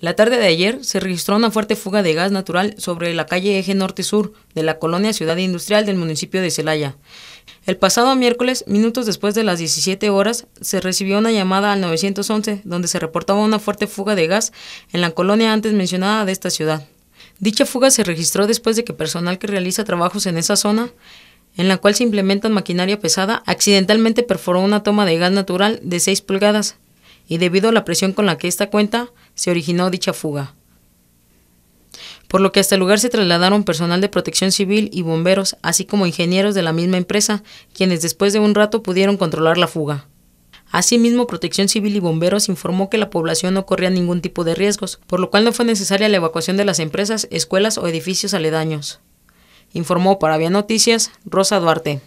La tarde de ayer se registró una fuerte fuga de gas natural sobre la calle Eje Norte Sur de la colonia Ciudad Industrial del municipio de Celaya. El pasado miércoles, minutos después de las 17 horas, se recibió una llamada al 911 donde se reportaba una fuerte fuga de gas en la colonia antes mencionada de esta ciudad. Dicha fuga se registró después de que personal que realiza trabajos en esa zona, en la cual se implementan maquinaria pesada, accidentalmente perforó una toma de gas natural de 6 pulgadas, y debido a la presión con la que esta cuenta, se originó dicha fuga. Por lo que hasta el lugar se trasladaron personal de protección civil y bomberos, así como ingenieros de la misma empresa, quienes después de un rato pudieron controlar la fuga. Asimismo, Protección Civil y Bomberos informó que la población no corría ningún tipo de riesgos, por lo cual no fue necesaria la evacuación de las empresas, escuelas o edificios aledaños. Informó para Vía Noticias Rosa Duarte.